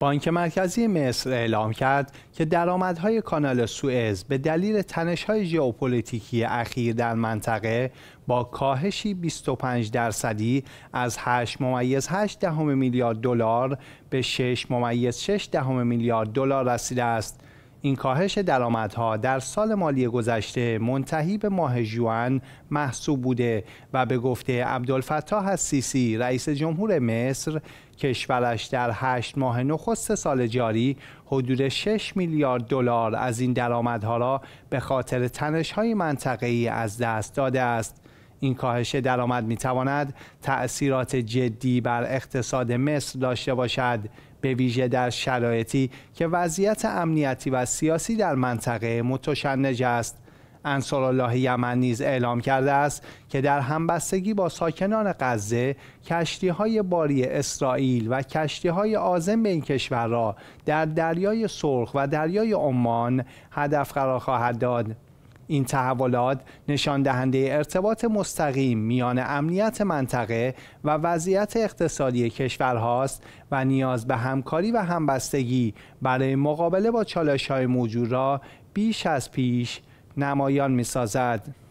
بانک مرکزی مصر اعلام کرد که درآمدهای کانال سوئز به دلیل تنش‌های ژئوپلیتیکی اخیر در منطقه با کاهشی 25 درصدی از 8 8 دهم میلیارد دلار به 6 دهم میلیارد دلار رسیده است. این کاهش درآمدها در سال مالی گذشته منتهی به ماه ژوئن محسوب بوده و به گفته عبدالفتاح السیسی رئیس جمهور مصر کشورش در هشت ماه نخست سال جاری حدود 6 میلیارد دلار از این درآمدها را به خاطر تنش‌های منطقه‌ای از دست داده است. این کاهش درآمد میتواند تأثیرات جدی بر اقتصاد مصر داشته باشد به ویژه در شرایطی که وضعیت امنیتی و سیاسی در منطقه متشنج است انصار الله یمن نیز اعلام کرده است که در همبستگی با ساکنان غزه کشتی های باری اسرائیل و کشتی های آزم به این کشور را در دریای سرخ و دریای عمان هدف قرار خواهد داد این تحولات نشان دهنده ارتباط مستقیم میان امنیت منطقه و وضعیت اقتصادی کشورهاست و نیاز به همکاری و همبستگی برای مقابله با چالش های موجود را بیش از پیش نمایان می سازد.